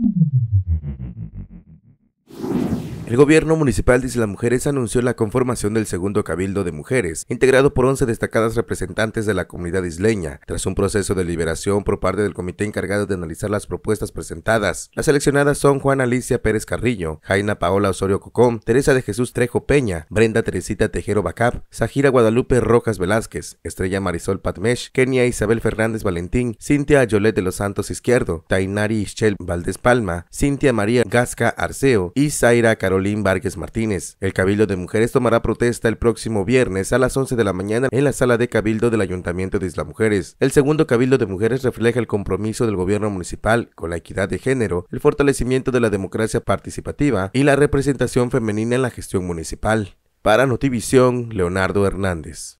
Mm-hmm. El gobierno municipal de Isla Mujeres anunció la conformación del segundo cabildo de mujeres, integrado por 11 destacadas representantes de la comunidad isleña, tras un proceso de liberación por parte del comité encargado de analizar las propuestas presentadas. Las seleccionadas son Juana Alicia Pérez Carrillo, Jaina Paola Osorio Cocón, Teresa de Jesús Trejo Peña, Brenda Teresita Tejero Bacab, Zahira Guadalupe Rojas Velázquez, Estrella Marisol Patmesh, Kenia Isabel Fernández Valentín, Cintia Ayolet de los Santos Izquierdo, Tainari Ischel Valdés Palma, Cintia María Gasca Arceo y Zaira Carol. Carolín Martínez. El Cabildo de Mujeres tomará protesta el próximo viernes a las 11 de la mañana en la sala de Cabildo del Ayuntamiento de Isla Mujeres. El segundo Cabildo de Mujeres refleja el compromiso del gobierno municipal con la equidad de género, el fortalecimiento de la democracia participativa y la representación femenina en la gestión municipal. Para Notivisión, Leonardo Hernández.